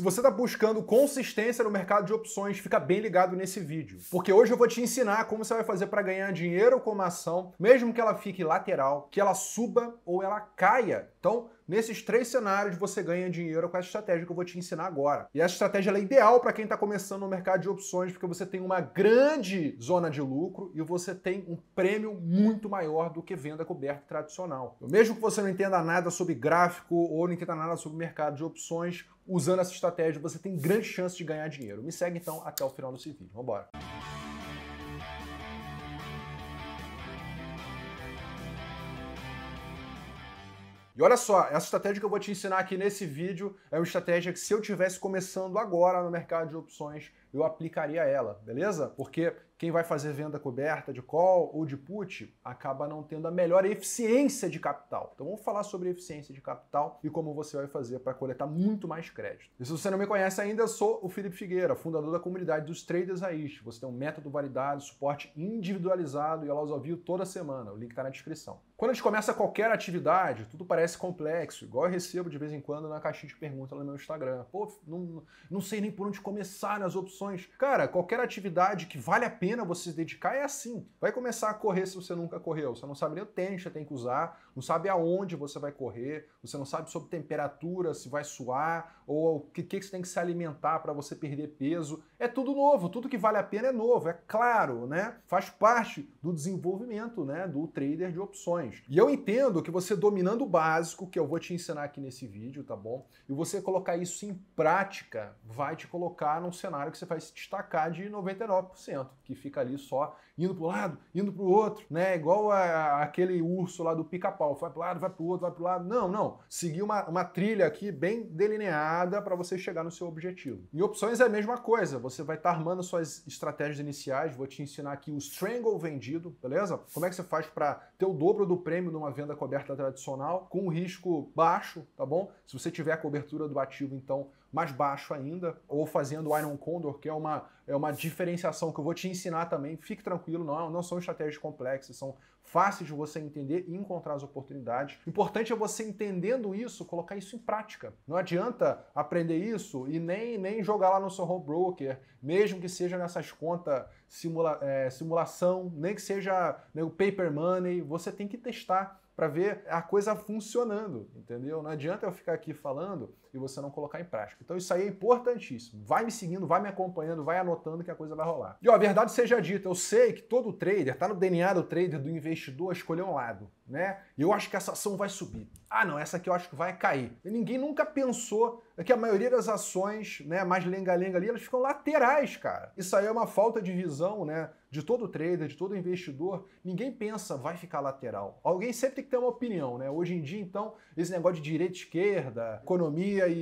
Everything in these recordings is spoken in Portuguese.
Se você está buscando consistência no mercado de opções, fica bem ligado nesse vídeo, porque hoje eu vou te ensinar como você vai fazer para ganhar dinheiro com uma ação, mesmo que ela fique lateral, que ela suba ou ela caia então, nesses três cenários, você ganha dinheiro com essa estratégia que eu vou te ensinar agora. E essa estratégia é ideal para quem está começando no mercado de opções, porque você tem uma grande zona de lucro e você tem um prêmio muito maior do que venda coberta tradicional. Mesmo que você não entenda nada sobre gráfico ou não entenda nada sobre mercado de opções, usando essa estratégia você tem grande chance de ganhar dinheiro. Me segue então até o final desse vídeo. Vambora! E olha só, essa estratégia que eu vou te ensinar aqui nesse vídeo é uma estratégia que se eu tivesse começando agora no mercado de opções, eu aplicaria ela, beleza? Porque quem vai fazer venda coberta de call ou de put acaba não tendo a melhor eficiência de capital. Então vamos falar sobre eficiência de capital e como você vai fazer para coletar muito mais crédito. E se você não me conhece ainda, eu sou o Felipe Figueira, fundador da comunidade dos Traders Raiz. Você tem um método validado, suporte individualizado e aulas ao vivo toda semana. O link está na descrição. Quando a gente começa qualquer atividade, tudo parece complexo, igual eu recebo de vez em quando na caixinha de perguntas no meu Instagram. Pô, não, não sei nem por onde começar nas opções. Cara, qualquer atividade que vale a pena disciplina, você se dedicar é assim. Vai começar a correr se você nunca correu. Você não sabe nem o tênis que você tem que usar, não sabe aonde você vai correr, você não sabe sobre temperatura, se vai suar, ou o que, que você tem que se alimentar para você perder peso. É tudo novo, tudo que vale a pena é novo, é claro, né? Faz parte do desenvolvimento né, do trader de opções. E eu entendo que você dominando o básico, que eu vou te ensinar aqui nesse vídeo, tá bom? E você colocar isso em prática, vai te colocar num cenário que você vai se destacar de 99%, que fica ali só indo pro lado, indo pro outro, né? Igual a, a, aquele urso lá do pica-pau, vai pro lado, vai pro outro, vai pro lado. Não, não. Seguir uma, uma trilha aqui bem delineada para você chegar no seu objetivo. Em opções é a mesma coisa, você vai estar tá armando suas estratégias iniciais, vou te ensinar aqui o strangle vendido, beleza? Como é que você faz para ter o dobro do prêmio numa venda coberta tradicional com um risco baixo, tá bom? Se você tiver a cobertura do ativo, então mais baixo ainda, ou fazendo o Iron Condor, que é uma, é uma diferenciação que eu vou te ensinar também. Fique tranquilo, não, não são estratégias complexas, são fáceis de você entender e encontrar as oportunidades. O importante é você entendendo isso, colocar isso em prática. Não adianta aprender isso e nem, nem jogar lá no seu home broker, mesmo que seja nessas contas simula, é, simulação, nem que seja né, o paper money, você tem que testar para ver a coisa funcionando, entendeu? Não adianta eu ficar aqui falando e você não colocar em prática. Então isso aí é importantíssimo. Vai me seguindo, vai me acompanhando, vai anotando que a coisa vai rolar. E ó, a verdade seja dita, eu sei que todo trader tá no DNA do trader, do investidor, escolher um lado, né? E eu acho que essa ação vai subir ah não, essa aqui eu acho que vai cair. E ninguém nunca pensou que a maioria das ações, né, mais lenga-lenga ali, elas ficam laterais, cara. Isso aí é uma falta de visão, né, de todo trader, de todo investidor. Ninguém pensa, vai ficar lateral. Alguém sempre tem que ter uma opinião, né? Hoje em dia, então, esse negócio de direita esquerda, economia e,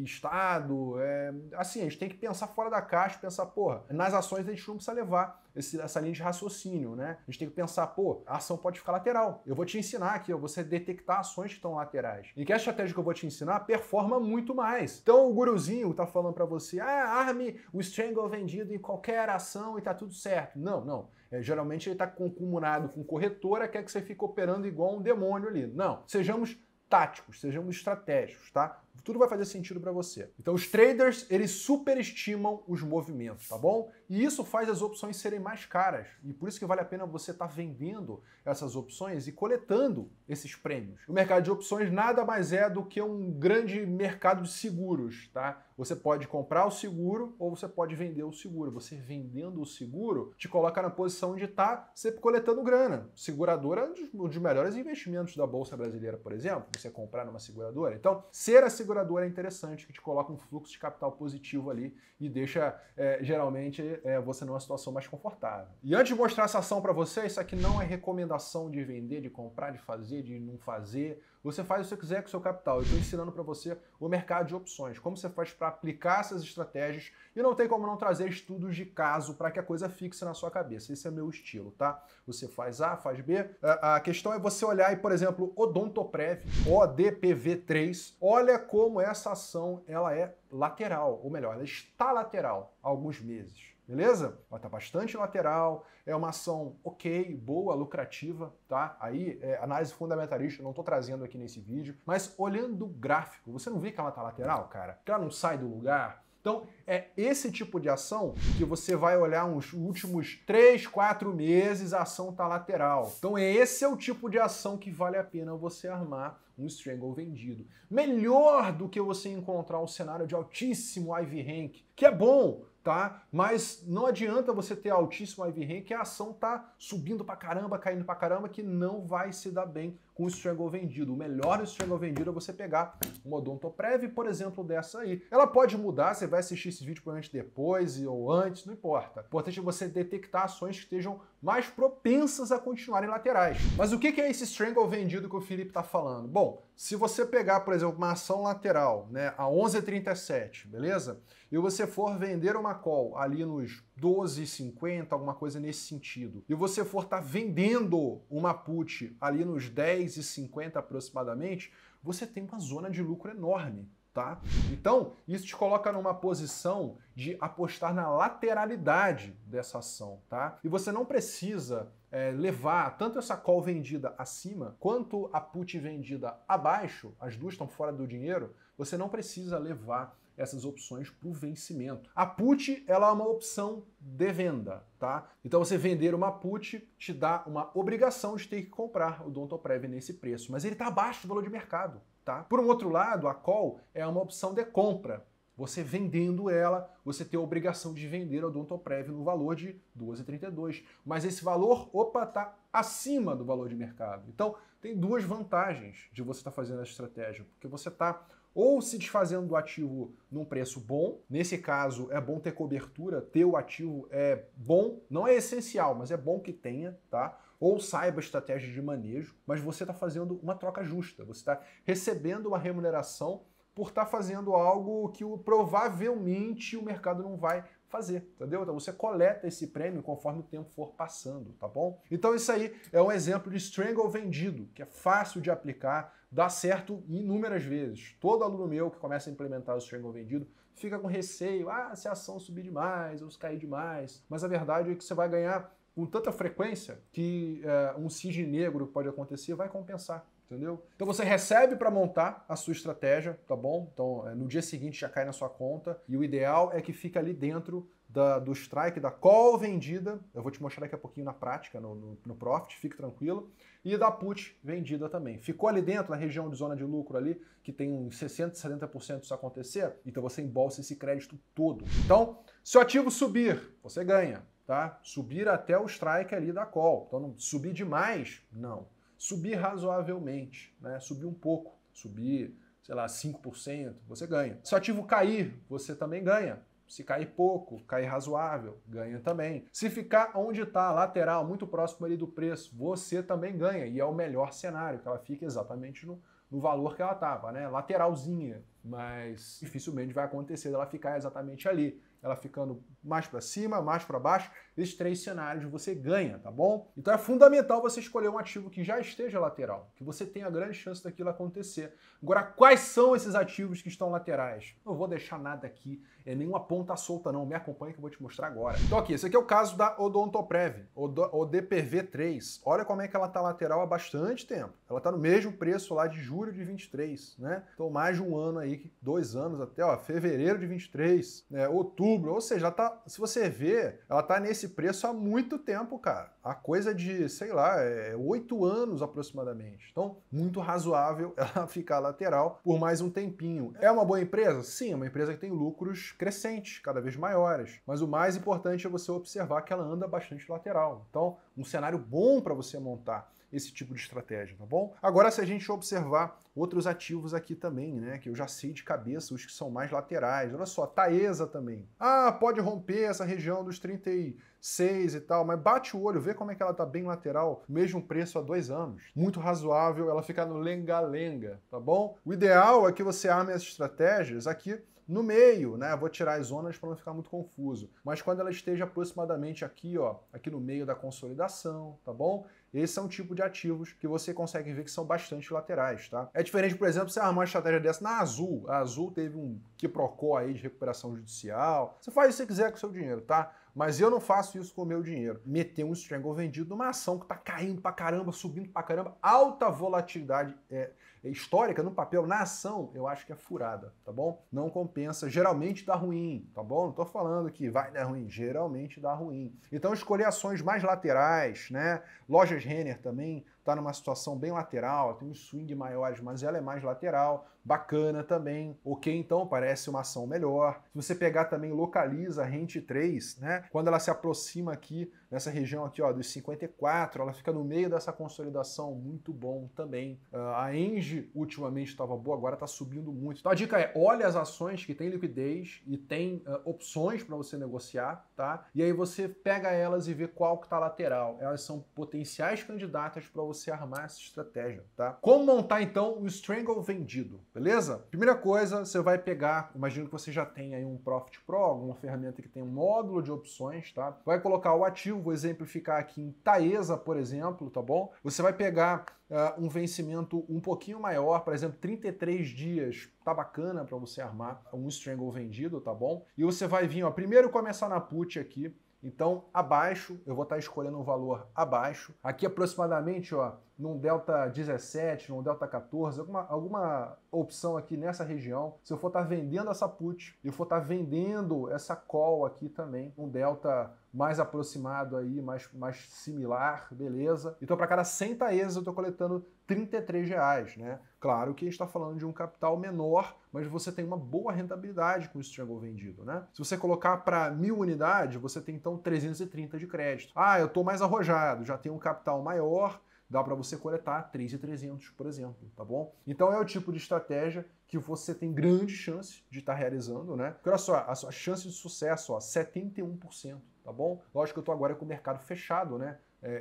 e Estado, é, assim, a gente tem que pensar fora da caixa, pensar, porra, nas ações a gente não precisa levar esse, essa linha de raciocínio, né? A gente tem que pensar, pô, a ação pode ficar lateral. Eu vou te ensinar aqui, você detectar ações que estão laterais. E que a estratégia que eu vou te ensinar performa muito mais. Então o guruzinho tá falando para você, ah, arme o strangle vendido em qualquer ação e tá tudo certo. Não, não. É, geralmente ele tá concomunado com corretora, quer que você fique operando igual um demônio ali. Não. Sejamos táticos, sejamos estratégicos, tá? tudo vai fazer sentido para você. Então os traders, eles superestimam os movimentos, tá bom? E isso faz as opções serem mais caras. E por isso que vale a pena você estar tá vendendo essas opções e coletando esses prêmios. O mercado de opções nada mais é do que um grande mercado de seguros, tá? Você pode comprar o seguro ou você pode vender o seguro. Você vendendo o seguro te coloca na posição de estar tá sempre coletando grana. Seguradora é um dos melhores investimentos da bolsa brasileira, por exemplo, você comprar numa seguradora. Então, ser a seguradora é interessante, que te coloca um fluxo de capital positivo ali e deixa, é, geralmente, é, você numa situação mais confortável. E antes de mostrar essa ação para vocês, isso aqui não é recomendação de vender, de comprar, de fazer, de não fazer você faz o que você quiser com o seu capital. Eu estou ensinando para você o mercado de opções, como você faz para aplicar essas estratégias e não tem como não trazer estudos de caso para que a coisa fixe na sua cabeça. Esse é meu estilo, tá? Você faz A, faz B. A questão é você olhar e, por exemplo, Odontoprev, ODPV3. Olha como essa ação ela é lateral, ou melhor, ela está lateral há alguns meses beleza? está bastante lateral, é uma ação ok, boa, lucrativa, tá? Aí, é, análise fundamentalista, não estou trazendo aqui nesse vídeo, mas olhando o gráfico, você não vê que ela tá lateral, cara? Que ela não sai do lugar? Então, é esse tipo de ação que você vai olhar nos últimos 3, 4 meses, a ação tá lateral. Então, é esse é o tipo de ação que vale a pena você armar um strangle vendido. Melhor do que você encontrar um cenário de altíssimo IV rank, que é bom, tá? Mas não adianta você ter altíssimo IV rank que a ação tá subindo pra caramba, caindo pra caramba, que não vai se dar bem com o strangle vendido. O melhor strangle vendido é você pegar uma Odontoprev, por exemplo, dessa aí. Ela pode mudar, você vai assistir esse vídeo provavelmente depois ou antes, não importa. O importante é você detectar ações que estejam mais propensas a continuarem laterais. Mas o que é esse strangle vendido que o Felipe está falando? Bom, se você pegar, por exemplo, uma ação lateral né, a 11,37, beleza? E você for vender uma call ali nos 12,50, alguma coisa nesse sentido, e você for estar tá vendendo uma put ali nos 10,50 aproximadamente, você tem uma zona de lucro enorme. Tá? Então, isso te coloca numa posição de apostar na lateralidade dessa ação, tá? E você não precisa é, levar tanto essa call vendida acima quanto a put vendida abaixo, as duas estão fora do dinheiro, você não precisa levar essas opções para o vencimento. A put ela é uma opção de venda, tá? Então você vender uma put te dá uma obrigação de ter que comprar o Dontoprev nesse preço, mas ele está abaixo do valor de mercado, tá? Por um outro lado, a call é uma opção de compra. Você vendendo ela, você tem a obrigação de vender a Odontoprev no valor de 12,32. Mas esse valor, opa, está acima do valor de mercado. Então, tem duas vantagens de você estar tá fazendo essa estratégia, porque você está ou se desfazendo do ativo num preço bom. Nesse caso, é bom ter cobertura, ter o ativo é bom, não é essencial, mas é bom que tenha, tá? Ou saiba estratégia de manejo, mas você está fazendo uma troca justa, você está recebendo uma remuneração por estar tá fazendo algo que o, provavelmente o mercado não vai fazer, entendeu? Então você coleta esse prêmio conforme o tempo for passando, tá bom? Então isso aí é um exemplo de strangle vendido, que é fácil de aplicar, dá certo inúmeras vezes. Todo aluno meu que começa a implementar o Strangle vendido fica com receio, ah, se a ação subir demais, ou se cair demais. Mas a verdade é que você vai ganhar com tanta frequência que eh, um cisne negro pode acontecer vai compensar entendeu? Então você recebe para montar a sua estratégia, tá bom? Então é, no dia seguinte já cai na sua conta e o ideal é que fica ali dentro da, do strike, da call vendida, eu vou te mostrar daqui a pouquinho na prática, no, no, no profit, fique tranquilo, e da put vendida também. Ficou ali dentro, na região de zona de lucro ali, que tem uns 60%, 70% disso acontecer, então você embolsa esse crédito todo. Então, se o ativo subir, você ganha, tá? Subir até o strike ali da call. Então, não subir demais, não subir razoavelmente, né? subir um pouco, subir, sei lá, 5%, você ganha. Se o ativo cair, você também ganha. Se cair pouco, cair razoável, ganha também. Se ficar onde está, lateral, muito próximo ali do preço, você também ganha. E é o melhor cenário, que ela fica exatamente no, no valor que ela estava, né? Lateralzinha, mas dificilmente vai acontecer ela ficar exatamente ali. Ela ficando mais para cima, mais para baixo, esses três cenários você ganha, tá bom? Então é fundamental você escolher um ativo que já esteja lateral, que você tenha grande chance daquilo acontecer. Agora, quais são esses ativos que estão laterais? Não vou deixar nada aqui, é nenhuma ponta solta não, me acompanha que eu vou te mostrar agora. Então aqui, esse aqui é o caso da Odontoprev, ODPV3. Olha como é que ela tá lateral há bastante tempo. Ela tá no mesmo preço lá de julho de 23, né? Então mais de um ano aí, dois anos até, ó, fevereiro de 23, né? outubro, ou seja, ela tá, se você ver, ela tá nesse esse preço há muito tempo, cara. Há coisa de, sei lá, é, oito é, anos aproximadamente. Então, muito razoável ela ficar lateral por mais um tempinho. É uma boa empresa? Sim, é uma empresa que tem lucros crescentes, cada vez maiores. Mas o mais importante é você observar que ela anda bastante lateral. Então, um cenário bom para você montar esse tipo de estratégia, tá bom? Agora, se a gente observar outros ativos aqui também, né, que eu já sei de cabeça, os que são mais laterais, olha só, Taesa também. Ah, pode romper essa região dos 36 e tal, mas bate o olho, vê como é que ela tá bem lateral, mesmo preço há dois anos. Muito razoável ela ficar no lenga-lenga, tá bom? O ideal é que você arme as estratégias aqui no meio, né? Vou tirar as zonas para não ficar muito confuso. Mas quando ela esteja aproximadamente aqui, ó, aqui no meio da consolidação, tá bom? Esse é um tipo de ativos que você consegue ver que são bastante laterais, tá? É diferente, por exemplo, você armar uma estratégia dessa na Azul. A Azul teve um que quiprocó aí de recuperação judicial. Você faz o que você quiser com o seu dinheiro, tá? Mas eu não faço isso com o meu dinheiro. Meter um strangle vendido numa ação que tá caindo pra caramba, subindo pra caramba, alta volatilidade. É, histórica no papel, na ação, eu acho que é furada, tá bom? Não compensa. Geralmente dá ruim, tá bom? Não tô falando que vai dar ruim. Geralmente dá ruim. Então escolher ações mais laterais, né? Lojas Renner também está numa situação bem lateral, tem uns swing maiores, mas ela é mais lateral, bacana também, ok, então parece uma ação melhor. Se você pegar também localiza rente 3, né? Quando ela se aproxima aqui nessa região aqui, ó, dos 54, ela fica no meio dessa consolidação, muito bom também. Uh, a Engie ultimamente estava boa, agora está subindo muito. Então a dica é, olha as ações que tem liquidez e tem uh, opções para você negociar, tá? E aí você pega elas e vê qual que tá lateral. Elas são potenciais candidatas para você você armar essa estratégia, tá? Como montar então o strangle vendido, beleza? Primeira coisa, você vai pegar, imagino que você já tem aí um Profit Pro, alguma ferramenta que tem um módulo de opções, tá? Vai colocar o ativo, vou exemplificar aqui em Taesa, por exemplo, tá bom? Você vai pegar uh, um vencimento um pouquinho maior, por exemplo, 33 dias, tá bacana para você armar um strangle vendido, tá bom? E você vai vir, ó, primeiro começar na put aqui, então, abaixo, eu vou estar escolhendo um valor abaixo. Aqui aproximadamente, ó, num delta 17, num delta 14, alguma, alguma opção aqui nessa região. Se eu for estar vendendo essa put, eu for estar vendendo essa call aqui também, um delta mais aproximado aí, mais, mais similar, beleza? Então, para cada 100 taeses, eu estou coletando 33 reais, né? Claro que a gente está falando de um capital menor, mas você tem uma boa rentabilidade com o jungle vendido, né? Se você colocar para mil unidades, você tem então 330 de crédito. Ah, eu estou mais arrojado, já tenho um capital maior, dá para você coletar 3,300, por exemplo, tá bom? Então é o tipo de estratégia que você tem grande chance de estar tá realizando, né? Porque olha só, a sua chance de sucesso, ó, 71%, tá bom? Lógico que eu estou agora com o mercado fechado, né? é,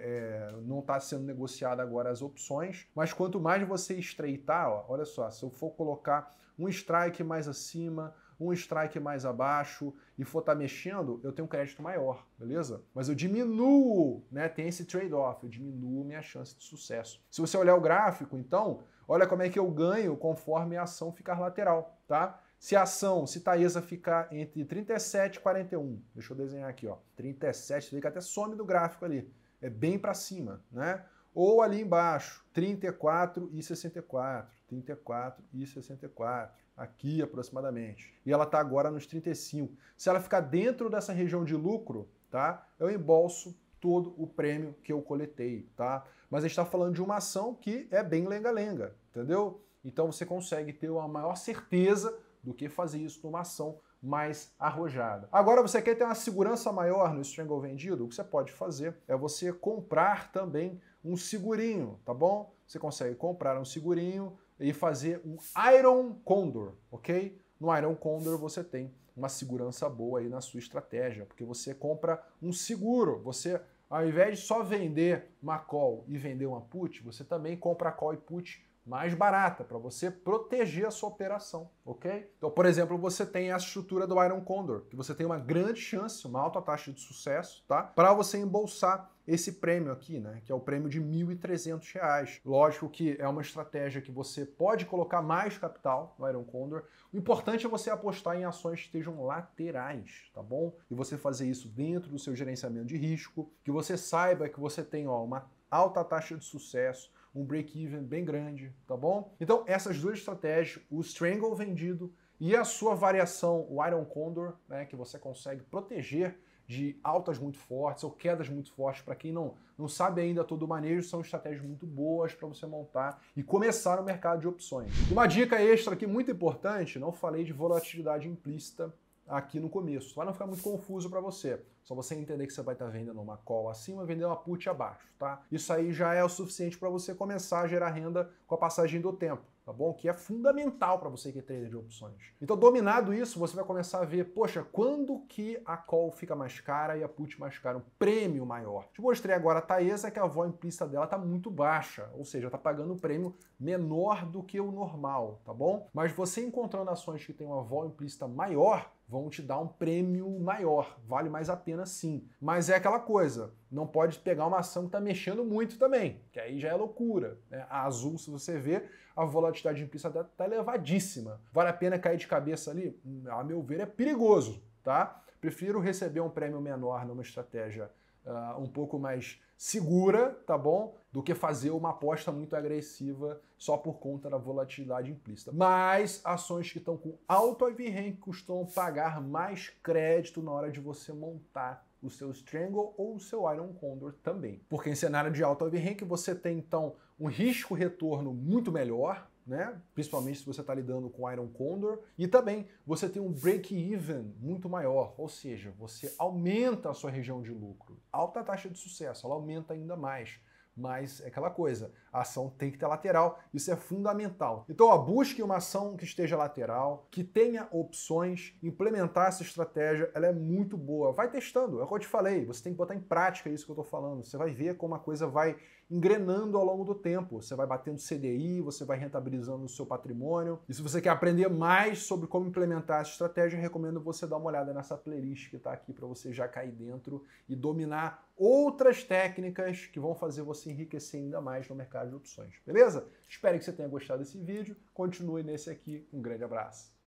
é, não está sendo negociado agora as opções, mas quanto mais você estreitar, ó, olha só, se eu for colocar um strike mais acima, um strike mais abaixo e for estar tá mexendo, eu tenho um crédito maior, beleza? Mas eu diminuo, né? Tem esse trade-off, eu diminuo minha chance de sucesso. Se você olhar o gráfico, então, olha como é que eu ganho conforme a ação ficar lateral, tá? Se a ação, se Taesa ficar entre 37 e 41, deixa eu desenhar aqui, ó, 37, você vê que até some do gráfico ali é bem para cima, né? Ou ali embaixo, 34 e 64, 34 e 64, aqui aproximadamente. E ela está agora nos 35. Se ela ficar dentro dessa região de lucro, tá? Eu embolso todo o prêmio que eu coletei, tá? Mas a gente está falando de uma ação que é bem lenga-lenga, entendeu? Então você consegue ter uma maior certeza do que fazer isso numa ação mais arrojada. Agora, você quer ter uma segurança maior no strangle vendido? O que você pode fazer é você comprar também um segurinho, tá bom? Você consegue comprar um segurinho e fazer um Iron Condor, ok? No Iron Condor você tem uma segurança boa aí na sua estratégia, porque você compra um seguro, você ao invés de só vender uma call e vender uma put, você também compra call e put mais barata para você proteger a sua operação, ok? Então, por exemplo, você tem a estrutura do Iron Condor, que você tem uma grande chance, uma alta taxa de sucesso, tá? Para você embolsar esse prêmio aqui, né? Que é o prêmio de R$ 1.300. Lógico que é uma estratégia que você pode colocar mais capital no Iron Condor. O importante é você apostar em ações que estejam laterais, tá bom? E você fazer isso dentro do seu gerenciamento de risco, que você saiba que você tem ó, uma alta taxa de sucesso, um break-even bem grande, tá bom? Então, essas duas estratégias, o strangle vendido e a sua variação, o Iron Condor, né, que você consegue proteger de altas muito fortes ou quedas muito fortes. Para quem não, não sabe ainda todo o manejo, são estratégias muito boas para você montar e começar no mercado de opções. Uma dica extra aqui muito importante, não falei de volatilidade implícita aqui no começo. Para não ficar muito confuso para você. Só você entender que você vai estar tá vendendo uma call acima vendendo uma put abaixo, tá? Isso aí já é o suficiente para você começar a gerar renda com a passagem do tempo tá bom? Que é fundamental para você que é trader de opções. Então, dominado isso, você vai começar a ver, poxa, quando que a call fica mais cara e a put mais cara, um prêmio maior. Te mostrei agora a Taesa que a vó implícita dela tá muito baixa, ou seja, tá pagando um prêmio menor do que o normal, tá bom? Mas você encontrando ações que tem uma vó implícita maior, vão te dar um prêmio maior, vale mais a pena sim. Mas é aquela coisa, não pode pegar uma ação que está mexendo muito também, que aí já é loucura. Né? A azul, se você ver a volatilidade implícita está tá elevadíssima. Vale a pena cair de cabeça ali? Hum, a meu ver, é perigoso. Tá? Prefiro receber um prêmio menor numa estratégia uh, um pouco mais segura, tá bom? Do que fazer uma aposta muito agressiva só por conta da volatilidade implícita. Mas ações que estão com alto IVR costumam pagar mais crédito na hora de você montar o seu Strangle ou o seu Iron Condor também. Porque em cenário de alto overrank você tem então um risco-retorno muito melhor, né? Principalmente se você está lidando com Iron Condor. E também você tem um break-even muito maior, ou seja, você aumenta a sua região de lucro. Alta taxa de sucesso, ela aumenta ainda mais. Mas é aquela coisa, a ação tem que ter lateral, isso é fundamental. Então, ó, busque uma ação que esteja lateral, que tenha opções, implementar essa estratégia, ela é muito boa. Vai testando, é o que eu te falei, você tem que botar em prática isso que eu estou falando, você vai ver como a coisa vai engrenando ao longo do tempo. Você vai batendo CDI, você vai rentabilizando o seu patrimônio. E se você quer aprender mais sobre como implementar essa estratégia, recomendo você dar uma olhada nessa playlist que está aqui para você já cair dentro e dominar outras técnicas que vão fazer você enriquecer ainda mais no mercado de opções, beleza? Espero que você tenha gostado desse vídeo. Continue nesse aqui. Um grande abraço.